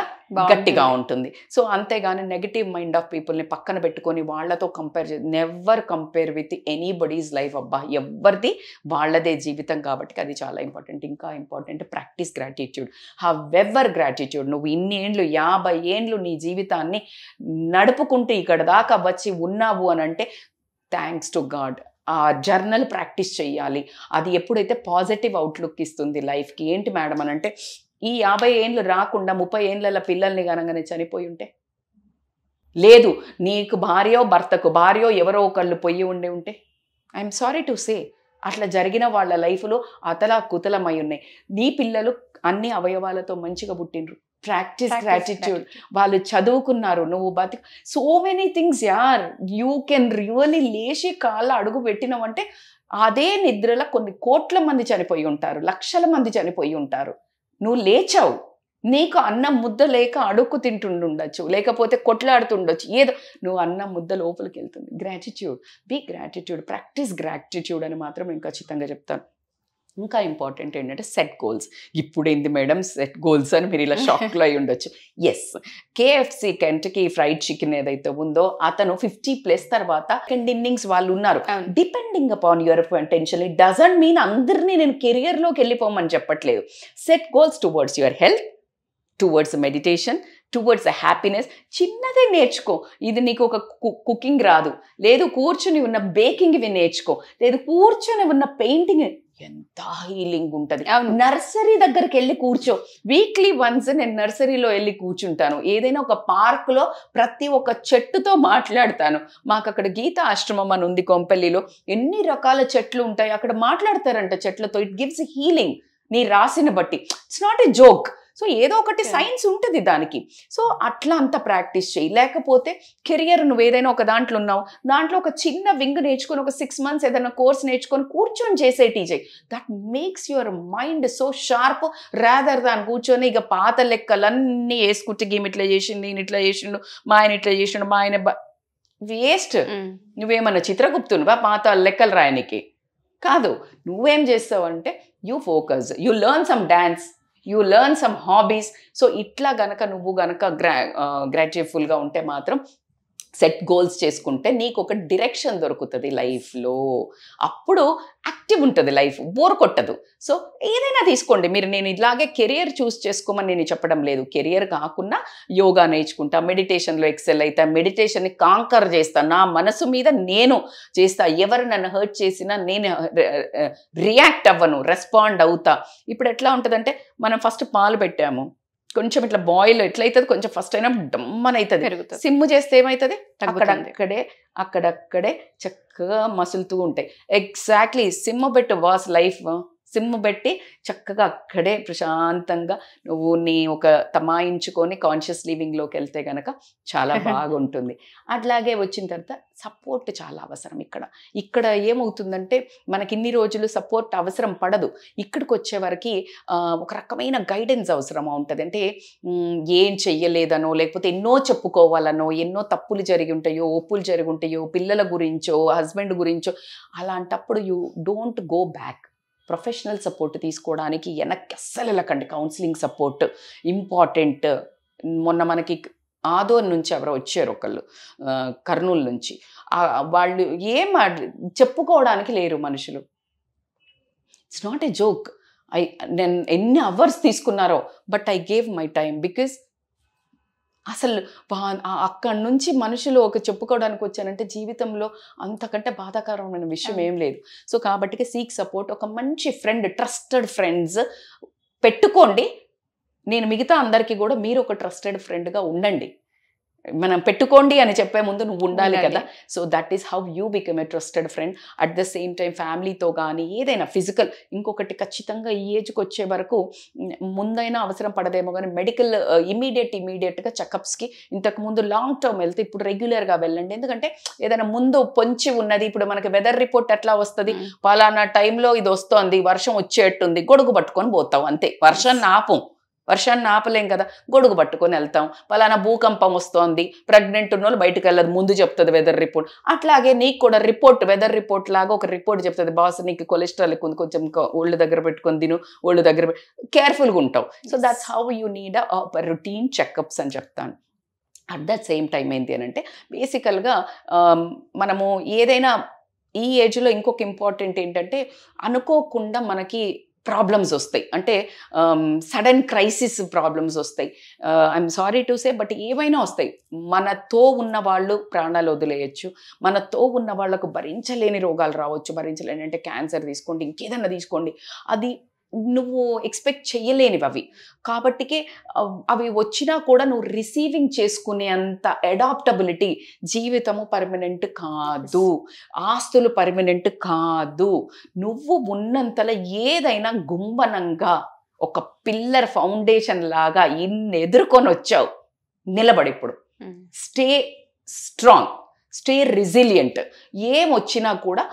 గట్టిగా ఉంటుంది సో అంతేగాని నెగిటివ్ మైండ్ ఆఫ్ పీపుల్ని పక్కన పెట్టుకొని వాళ్ళతో కంపేర్ చే never compare with anybody's life అబ్బా ఎవరిది వాళ్ళదే జీవితం కాబట్టి అది చాలా ఇంపార్టెంట్ ఇంకా important practice gratitude however gratitude నువ్వు ఇన్ని ఏండ్లు యాభై ఏండ్లు నీ జీవితాన్ని నడుపుకుంటూ ఇక్కడ దాకా వచ్చి ఉన్నావు అని అంటే thanks to God journal practice చేయాలి అది ఎప్పుడైతే పాజిటివ్ అవుట్లుక్ ఇస్తుంది లైఫ్కి ఏంటి మేడం అని అంటే ఈ యాభై ఏండ్లు రాకుండా ముప్పై ఏండ్ల పిల్లల్ని కనగానే చనిపోయి ఉంటే లేదు నీకు భార్యో భర్తకు భార్యో ఎవరో ఒకళ్ళు పొయ్యి ఉండి ఉంటే ఐఎమ్ సారీ టు సే అట్లా జరిగిన వాళ్ళ లైఫ్లో అతలా కుతలమై ఉన్నాయి నీ పిల్లలు అన్ని అవయవాలతో మంచిగా పుట్టినరు ప్రాక్టీస్ గ్రాటిట్యూడ్ వాళ్ళు చదువుకున్నారు నువ్వు బతి సో మెనీ థింగ్స్ యార్ యూ కెన్ రియలీ లేచి కాళ్ళు అడుగు పెట్టినవంటే అదే నిద్రలో కొన్ని కోట్ల మంది చనిపోయి ఉంటారు లక్షల మంది చనిపోయి ఉంటారు నువ్వు లేచావు నీకు అన్నం ముద్ద లేక అడుక్కు తింటుండొచ్చు లేకపోతే కొట్లాడుతుండొచ్చు ఏదో నువ్వు అన్నం ముద్ద లోపలికి వెళ్తుంది gratitude be gratitude practice gratitude అని మాత్రం నేను ఖచ్చితంగా చెప్తాను ఇంకా ఇంపార్టెంట్ ఏంటంటే సెట్ గోల్స్ ఇప్పుడేంది మేడం సెట్ గోల్స్ అని మీరు ఇలా షాక్లో అయి ఉండొచ్చు yes KFC Kentucky fried chicken ఏదైతే ఉందో అతను ఫిఫ్టీ ప్లస్ తర్వాత సెకండ్ ఇన్నింగ్స్ వాళ్ళు ఉన్నారు depending upon your potential it doesn't mean అందరినీ నేను కెరియర్లోకి వెళ్ళిపోమని చెప్పట్లేదు set goals towards your health towards meditation towards happiness చిన్నదే నేర్చుకో ఇది నీకు ఒక కుకింగ్ రాదు లేదు కూర్చుని ఉన్న బేకింగ్ ఇవి నేర్చుకో లేదు కూర్చుని ఉన్న పెయింటింగ్ ఎంత హీలింగ్ ఉంటుంది నర్సరీ దగ్గరికి వెళ్ళి కూర్చో వీక్లీ వన్స్ నేను నర్సరీలో వెళ్ళి కూర్చుంటాను ఏదైనా ఒక పార్క్లో ప్రతి ఒక్క చెట్టుతో మాట్లాడతాను మాకు అక్కడ గీత ఆశ్రమం అని ఉంది కొంపల్లిలో ఎన్ని రకాల చెట్లు ఉంటాయి అక్కడ మాట్లాడతారంట చెట్లతో ఇట్ గివ్స్ హీలింగ్ నీ రాసిన బట్టి it's not a joke so ఏదో ఒకటి సైన్స్ ఉంటుంది దానికి సో అట్లా అంత ప్రాక్టీస్ చేయి లేకపోతే కెరియర్ నువ్వు ఏదైనా ఒక దాంట్లో ఉన్నావు దాంట్లో ఒక చిన్న వింగ్ నేర్చుకొని ఒక సిక్స్ మంత్స్ ఏదైనా కోర్స్ నేర్చుకొని కూర్చొని చేసే teacher that makes your mind so sharp rather దాని కూర్చొని ఇక పాత లెక్కలన్నీ వేసుకుంటే గేమ్ ఇట్లా చేసింది నేను ఇట్లా చేసిండు మా ఆయన ఇట్లా చేసిండు మా ఆయన వేస్ట్ hmm. నువ్వేమన్నా చిత్రగుప్తునువా పాత లెక్కలు రాయనికి కాదు నువ్వేం చేస్తావు అంటే you focus you learn some dance you learn some hobbies so ఇట్లా గనక నువ్వు గనక గ్రా గ్రాట్యుఫుల్గా ఉంటే మాత్రం సెట్ గోల్స్ చేసుకుంటే నీకు ఒక డిరెక్షన్ దొరుకుతుంది లైఫ్లో అప్పుడు యాక్టివ్ ఉంటుంది లైఫ్ బోర్ కొట్టదు సో ఏదైనా తీసుకోండి మీరు నేను ఇలాగే కెరియర్ చూస్ చేసుకోమని నేను చెప్పడం లేదు కెరియర్ కాకుండా యోగా నేర్చుకుంటా మెడిటేషన్లో ఎక్సెల్ అవుతా మెడిటేషన్ని కాంకర్ చేస్తా నా మనసు మీద నేను చేస్తా ఎవరు నన్ను హర్ట్ చేసినా నేను రియాక్ట్ అవ్వను రెస్పాండ్ అవుతా ఇప్పుడు ఎట్లా ఉంటుందంటే మనం ఫస్ట్ పాలు పెట్టాము కొంచెం ఇట్లా బాయిల్ ఎట్లయితుంది కొంచెం ఫస్ట్ అయినా డమ్మన్ అవుతుంది సిమ్ చేస్తే ఏమవుతుంది అక్కడక్కడే అక్కడక్కడే చక్కగా మసులుతూ ఉంటాయి ఎగ్జాక్ట్లీ సిమ్ బెట్ వాస్ లైఫ్ సిమ్ పెట్టి చక్కగా అక్కడే ప్రశాంతంగా నువ్వు నీ ఒక తమాయించుకొని కాన్షియస్ లివింగ్లోకి వెళ్తే గనక చాలా [laughs] బాగుంటుంది అట్లాగే వచ్చిన తర్వాత సపోర్ట్ చాలా అవసరం ఇక్కడ ఇక్కడ ఏమవుతుందంటే మనకి ఇన్ని రోజులు సపోర్ట్ అవసరం పడదు ఇక్కడికి వచ్చేవరకి ఒక రకమైన గైడెన్స్ అవసరం ఉంటుంది అంటే ఏం చెయ్యలేదనో లేకపోతే ఎన్నో చెప్పుకోవాలనో ఎన్నో తప్పులు జరిగి ఉంటాయో ఒప్పులు జరిగి ఉంటాయో పిల్లల గురించో హస్బెండ్ గురించో అలాంటప్పుడు you don't go back professional support తీసుకోవడానికి వెనక్కి అస్సలు వెళ్ళకండి కౌన్సిలింగ్ సపోర్ట్ ఇంపార్టెంట్ మొన్న మనకి ఆదోర్ నుంచి ఎవరో వచ్చారు ఒకళ్ళు కర్నూలు నుంచి వాళ్ళు ఏం చెప్పుకోవడానికి లేరు మనుషులు it's not a joke I నేను ఎన్ని అవర్స్ తీసుకున్నారో but I gave my time because అసలు అక్కడి నుంచి మనుషులు ఒక చెప్పుకోవడానికి వచ్చానంటే జీవితంలో అంతకంటే బాధాకరమైన విషయం ఏం లేదు సో కాబట్టి సీక్ సపోర్ట్ ఒక మంచి ఫ్రెండ్ ట్రస్టెడ్ ఫ్రెండ్స్ పెట్టుకోండి నేను మిగతా అందరికీ కూడా మీరు ఒక ట్రస్టెడ్ ఫ్రెండ్గా ఉండండి మనం పెట్టుకోండి అని చెప్పే ముందు నువ్వు ఉండాలి కదా so that is how you become a trusted friend at the same time ఫ్యామిలీతో కానీ ఏదైనా ఫిజికల్ ఇంకొకటి ఖచ్చితంగా ఈ ఏజ్కి వచ్చే వరకు ముందైనా అవసరం పడదేమో కానీ మెడికల్ ఇమీడియట్ ఇమీడియట్గా చెకప్స్కి ఇంతకుముందు లాంగ్ టర్మ్ వెళ్తే ఇప్పుడు రెగ్యులర్గా వెళ్ళండి ఎందుకంటే ఏదైనా ముందు పొంచి ఉన్నది ఇప్పుడు మనకి వెదర్ రిపోర్ట్ ఎట్లా వస్తుంది పలానా టైంలో ఇది వస్తోంది వర్షం వచ్చేట్టుంది గొడుగు పట్టుకొని పోతాం అంతే వర్షం నాపం వర్షాన్ని ఆపలేం కదా గొడుగు పట్టుకొని వెళ్తాం పలానా భూకంపం వస్తోంది ప్రెగ్నెంట్ ఉన్న వాళ్ళు బయటకు వెళ్ళదు ముందు చెప్తుంది వెదర్ రిపోర్ట్ అట్లాగే నీకు కూడా రిపోర్ట్ వెదర్ రిపోర్ట్ లాగా ఒక రిపోర్ట్ చెప్తుంది బాస్ నీకు కొలెస్ట్రాల్ ఎక్కువ కొంచెం ఒళ్ళు దగ్గర పెట్టుకొని తిను ఒళ్ళు దగ్గర కేర్ఫుల్గా ఉంటావు so that's how you need a routine checkups అని చెప్తాను అట్ ద సేమ్ టైం ఏంటి అని అంటే బేసికల్గా um, మనము ఏదైనా ఈ ఏజ్లో ఇంకొక ఇంపార్టెంట్ ఏంటంటే అనుకోకుండా మనకి ప్రాబ్లమ్స్ వస్తాయి అంటే సడన్ క్రైసిస్ ప్రాబ్లమ్స్ వస్తాయి I'm sorry to say but ఏవైనా వస్తాయి మనతో ఉన్న వాళ్ళు ప్రాణాలు వదిలేయచ్చు మనతో ఉన్న వాళ్ళకు భరించలేని రోగాలు రావచ్చు భరించలేని అంటే క్యాన్సర్ తీసుకోండి ఇంకేదన్నా తీసుకోండి అది నువ్వు ఎక్స్పెక్ట్ చేయలేనివి అవి కాబట్టికి అవి వచ్చినా కూడా నువ్వు రిసీవింగ్ చేసుకునే అంత అడాప్టబిలిటీ జీవితము పర్మనెంట్ కాదు ఆస్తులు పర్మనెంట్ కాదు నువ్వు ఉన్నంతలో ఏదైనా గుంబనంగా ఒక పిల్లర్ ఫౌండేషన్ లాగా ఇన్ని ఎదుర్కొని వచ్చావు నిలబడి ఇప్పుడు స్టే స్ట్రాంగ్ స్టే రిజిలియంట్ ఏమొచ్చినా కూడా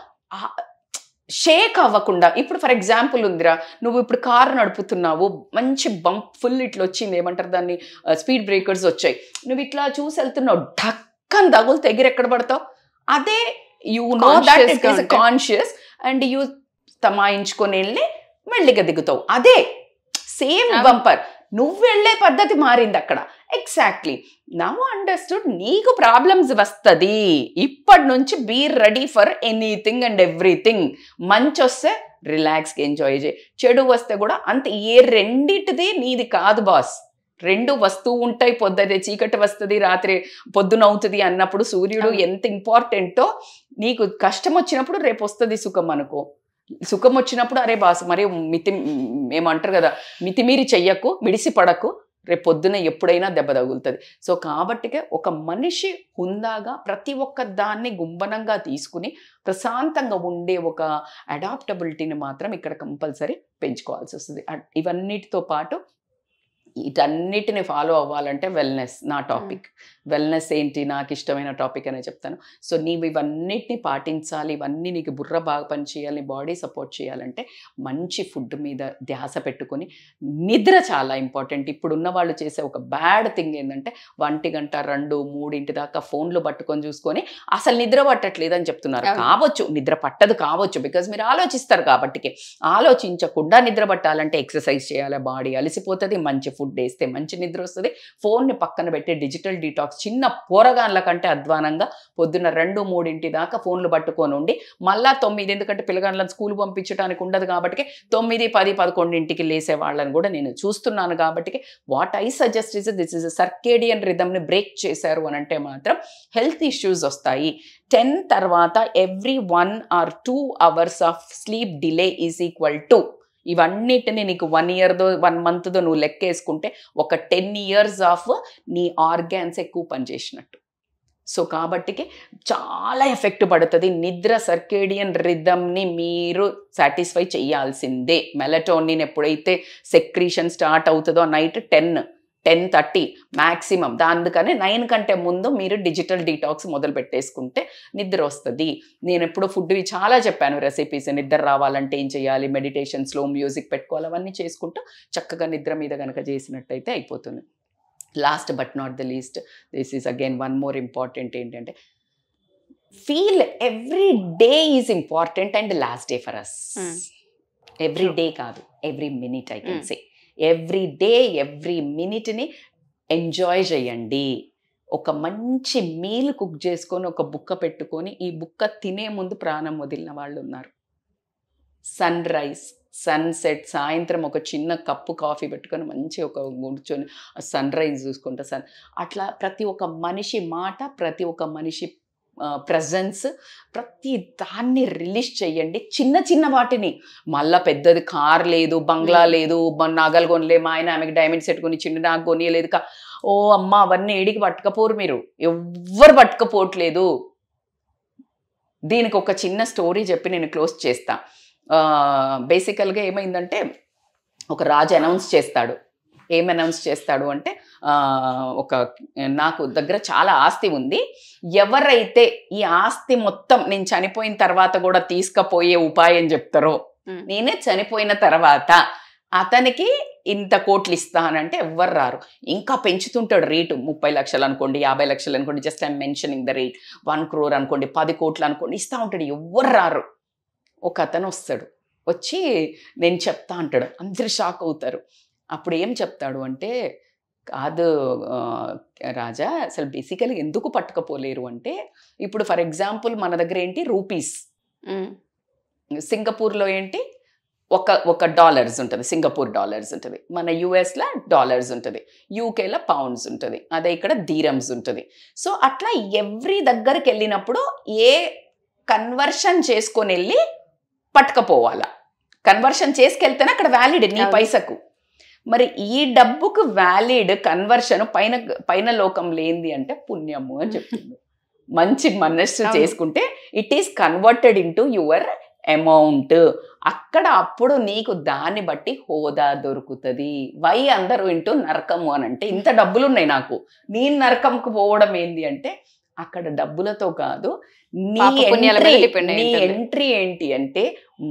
షేక్ అవ్వకుండా ఇప్పుడు ఫర్ ఎగ్జాంపుల్ ఉందిరా నువ్వు ఇప్పుడు కారు నడుపుతున్నావు మంచి బంప్ ఫుల్ ఇట్లా వచ్చింది ఏమంటారు దాన్ని స్పీడ్ బ్రేకర్స్ వచ్చాయి నువ్వు ఇట్లా చూసి వెళ్తున్నావు ఢక్కన్ దగులు తెగిరి ఎక్కడ పడతావు అదే you know that it is conscious and you తమాయించుకొని వెళ్ళి మెల్లిగా దిగుతావు అదే సేమ్ బంపర్ నువ్వు వెళ్ళే పద్ధతి మారింది అక్కడ ఎగ్జాక్ట్లీ నవ్ అండర్స్టూడ్ నీకు ప్రాబ్లమ్స్ వస్తుంది ఇప్పటి నుంచి be ready for anything and everything మంచి వస్తే రిలాక్స్గా ఎంజాయ్ చేయి చెడు వస్తే కూడా అంత ఏ రెండిటిది నీది కాదు బాస్ రెండు వస్తువు ఉంటాయి పొద్దుదే చీకటి వస్తుంది రాత్రి పొద్దునవుతుంది అన్నప్పుడు సూర్యుడు ఎంత ఇంపార్టెంటో నీకు కష్టం వచ్చినప్పుడు రేపు వస్తుంది సుఖం అనుకో సుఖం వచ్చినప్పుడు అరే బాస్ మరి మితి ఏమంటారు కదా మితిమీరి చెయ్యకు మిడిసి పడకు రేపు పొద్దున ఎప్పుడైనా దెబ్బ తగులుతుంది సో కాబట్టికే ఒక మనిషి హుందాగా ప్రతి ఒక్క దాన్ని గుంబనంగా తీసుకుని ప్రశాంతంగా ఉండే ఒక అడాప్టబిలిటీని మాత్రం ఇక్కడ కంపల్సరీ పెంచుకోవాల్సి వస్తుంది ఇవన్నిటితో పాటు వీటన్నిటిని ఫాలో అవ్వాలంటే వెల్నెస్ నా టాపిక్ hmm. వెల్నెస్ ఏంటి నాకు ఇష్టమైన టాపిక్ అనే చెప్తాను సో నీవు ఇవన్నిటిని పాటించాలి ఇవన్నీ నీకు బుర్ర బాగా పనిచేయాలి బాడీ సపోర్ట్ చేయాలంటే మంచి ఫుడ్ మీద ధ్యాస పెట్టుకొని నిద్ర చాలా ఇంపార్టెంట్ ఇప్పుడున్న వాళ్ళు చేసే ఒక బ్యాడ్ థింగ్ ఏంటంటే ఒంటి గంట రెండు మూడింటి దాకా ఫోన్లు పట్టుకొని చూసుకొని అసలు నిద్ర పట్టట్లేదు అని చెప్తున్నారు కావచ్చు నిద్ర పట్టదు కావచ్చు బికాజ్ మీరు ఆలోచిస్తారు కాబట్టి ఆలోచించకుండా నిద్ర పట్టాలంటే ఎక్సర్సైజ్ చేయాలి బాడీ అలసిపోతుంది మంచి ఫుడ్ ఫుడ్ వేస్తే మంచి నిద్ర వస్తుంది ఫోన్ని పక్కన పెట్టి డిజిటల్ డీటాక్స్ చిన్న పూరగాన్ల కంటే అధ్వానంగా పొద్దున్న రెండు మూడింటి దాకా ఫోన్లు పట్టుకొని ఉండి మళ్ళా తొమ్మిది ఎందుకంటే పిల్లగాళ్ళని స్కూల్ పంపించడానికి ఉండదు కాబట్టి తొమ్మిది పది పదకొండింటికి లేసే వాళ్ళని కూడా నేను చూస్తున్నాను కాబట్టి what I suggest is this is circadian రిధమ్ని బ్రేక్ చేశారు అని అంటే మాత్రం హెల్త్ ఇష్యూస్ వస్తాయి టెన్ తర్వాత every one or two hours of sleep delay is equal to ఇవన్నిటిని నీకు వన్ ఇయర్దో వన్ మంత్దో నువ్వు లెక్కేసుకుంటే ఒక టెన్ ఇయర్స్ ఆఫ్ నీ ఆర్గాన్స్ ఎక్కువ పనిచేసినట్టు సో కాబట్టికి చాలా ఎఫెక్ట్ పడుతుంది నిద్ర సర్కేడియన్ రిథమ్ని మీరు సాటిస్ఫై చేయాల్సిందే మెలటోనిన్ ఎప్పుడైతే సెక్రీషన్ స్టార్ట్ అవుతుందో night ten ten thirty maximum అందుకనే నైన్ కంటే ముందు మీరు డిజిటల్ డీటాక్స్ మొదలు పెట్టేసుకుంటే నిద్ర వస్తుంది నేను ఎప్పుడు ఫుడ్ చాలా చెప్పాను రెసిపీస్ నిద్ర రావాలంటే ఏం చేయాలి మెడిటేషన్ స్లో మ్యూజిక్ పెట్టుకోవాలి అవన్నీ చేసుకుంటూ చక్కగా నిద్ర మీద కనుక చేసినట్టయితే అయిపోతుంది last but not the least this is again one more important ఏంటంటే feel every day is important and last day for us every day కాదు every minute I can say every day every మినిట్ని enjoy చేయండి ఒక మంచి meal cook చేసుకొని ఒక బుక్క పెట్టుకొని ఈ బుక్క తినే ముందు ప్రాణం వదిలిన వాళ్ళు ఉన్నారు సన్ రైజ్ సన్సెట్ సాయంత్రం ఒక చిన్న కప్పు కాఫీ పెట్టుకొని మంచి ఒక కూర్చొని సన్ రైజ్ చూసుకుంటా సన్ అట్లా ప్రతి ఒక్క మనిషి మాట ప్రతి ఒక్క మనిషి ప్రజెన్స్ ప్రతి దాన్ని రిలీజ్ చేయండి చిన్న చిన్న వాటిని మళ్ళా పెద్దది కార్ లేదు బంగ్లా hmm. లేదు నాగలు కొనలే మా ఆయన ఆమెకి డైమండ్ సెట్ కొని చిన్న నాకు కొనియలేదు కా ఓ అమ్మ అవన్నీ ఏడికి పట్టుకపోరు మీరు ఎవ్వరు పట్టుకపోవట్లేదు దీనికి ఒక చిన్న స్టోరీ చెప్పి నేను క్లోజ్ చేస్తా బేసికల్గా ఏమైందంటే ఒక రాజు అనౌన్స్ చేస్తాడు ఏం అనౌన్స్ చేస్తాడు అంటే ఒక నాకు దగ్గర చాలా ఆస్తి ఉంది ఎవరైతే ఈ ఆస్తి మొత్తం నేను చనిపోయిన తర్వాత కూడా తీసుకపోయే ఉపాయం చెప్తారో నేనే చనిపోయిన తర్వాత అతనికి ఇంత కోట్లు ఇస్తానంటే ఎవ్వరు రారు ఇంకా పెంచుతుంటాడు రేటు ముప్పై లక్షలు అనుకోండి యాభై లక్షలు అనుకోండి just I'm mentioning the rate one crore అనుకోండి పది కోట్లు అనుకోండి ఇస్తూ ఉంటాడు ఎవ్వరు రారు ఒక అతను వస్తాడు వచ్చి నేను చెప్తా అంటాడు అందరు షాక్ అవుతారు అప్పుడు ఏం చెప్తాడు అంటే కాదు రాజా అసలు బేసికల్గా ఎందుకు పట్టుకపోలేరు అంటే ఇప్పుడు ఫర్ ఎగ్జాంపుల్ మన దగ్గర ఏంటి రూపీస్ సింగపూర్లో ఏంటి ఒక ఒక డాలర్స్ ఉంటుంది సింగపూర్ డాలర్స్ ఉంటుంది మన యుఎస్లో డాలర్స్ ఉంటుంది యూకేలో పౌండ్స్ ఉంటుంది అదే ఇక్కడ ధీరమ్స్ ఉంటుంది సో అట్లా ఎవ్రీ దగ్గరికి వెళ్ళినప్పుడు ఏ కన్వర్షన్ చేసుకొని వెళ్ళి పట్టుకపోవాలా కన్వర్షన్ చేసుకెళ్తేనే అక్కడ వ్యాలిడ్ నీ పైసకు మరి ఈ డబ్బుకు వ్యాలిడ్ కన్వర్షన్ పైన పైన లోకం లేనిది అంటే పుణ్యము అని చెప్తుంది మంచి మనస్సు చేసుకుంటే it is converted into your amount అక్కడ అప్పుడు నీకు దాన్ని బట్టి హోదా దొరుకుతుంది వై అందరూ ఇంటూ నరకము అని అంటే ఇంత డబ్బులు ఉన్నాయి నాకు నేను నరకంకు పోవడం ఏంది అంటే అక్కడ డబ్బులతో కాదు నీ నీ ఎంట్రీ ఏంటి అంటే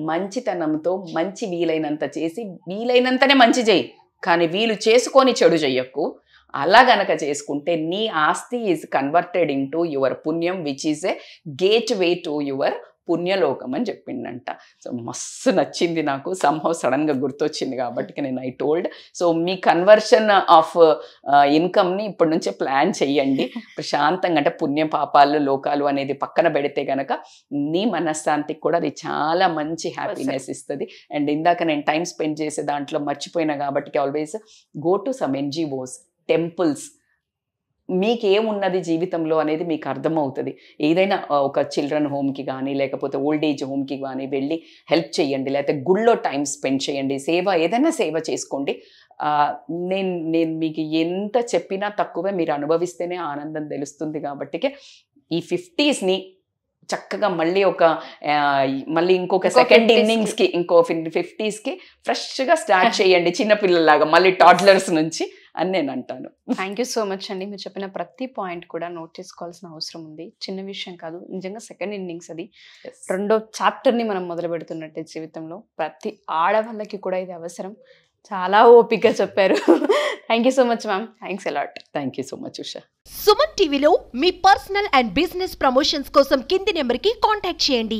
మంచితనంతో మంచి వీలైనంత చేసి వీలైనంతనే మంచి చేయి కానీ వీలు చేసుకొని చెడు చెయ్యకు అలా గనక చేసుకుంటే నీ ఆస్తి ఈజ్ కన్వర్టెడ్ ఇన్ యువర్ పుణ్యం which is a gateway to your పుణ్యలోకం అని చెప్పిండంట సో మస్తు నచ్చింది నాకు సంహవ్ సడన్గా గుర్తొచ్చింది కాబట్టి నేను ఐ టోల్డ్ సో మీ కన్వర్షన్ ఆఫ్ ఇన్కమ్ని ఇప్పటి నుంచే ప్లాన్ చెయ్యండి ప్రశాంతంగా అంటే పుణ్య పాపాలు లోకాలు అనేది పక్కన పెడితే కనుక నీ మనశ్శాంతికి కూడా అది చాలా మంచి హ్యాపీనెస్ ఇస్తుంది అండ్ ఇందాక నేను టైం స్పెండ్ చేసే దాంట్లో మర్చిపోయినా కాబట్టి always go to some NGOs temples మీకేమున్నది జీవితంలో అనేది మీకు అర్థమవుతుంది ఏదైనా ఒక చిల్డ్రన్ హోమ్కి కానీ లేకపోతే ఓల్డ్ ఏజ్ హోమ్కి కానీ వెళ్ళి హెల్ప్ చేయండి లేకపోతే గుళ్ళో టైం స్పెండ్ చేయండి సేవ ఏదైనా సేవ చేసుకోండి నేను నేను మీకు ఎంత చెప్పినా తక్కువే మీరు అనుభవిస్తేనే ఆనందం తెలుస్తుంది కాబట్టి ఈ ఫిఫ్టీస్ని చక్కగా మళ్ళీ ఒక మళ్ళీ ఇంకొక సెకండ్ ఇన్నింగ్స్కి ఇంకో ఫిఫ్టీస్కి ఫ్రెష్గా స్టార్ట్ చేయండి చిన్నపిల్లలాగా మళ్ళీ టాడ్లర్స్ నుంచి అని నేను అంటాను థ్యాంక్ యూ సో మచ్ అండి మీరు చెప్పిన ప్రతి పాయింట్ కూడా నోట్ చేసుకోవాల్సిన అవసరం ఉంది చిన్న విషయం కాదు నిజంగా సెకండ్ ఇన్నింగ్స్ అది రెండో చాప్టర్ని మనం మొదలు పెడుతున్నట్టే జీవితంలో ప్రతి ఆడవాళ్ళకి కూడా ఇది అవసరం చాలా ఓపిక చెప్పారు thank you so much ma'am thanks a lot thank you so much Usha Suman టీవీలో మీ పర్సనల్ అండ్ బిజినెస్ ప్రమోషన్స్ కోసం కింది నెంబర్కి కాంటాక్ట్ చేయండి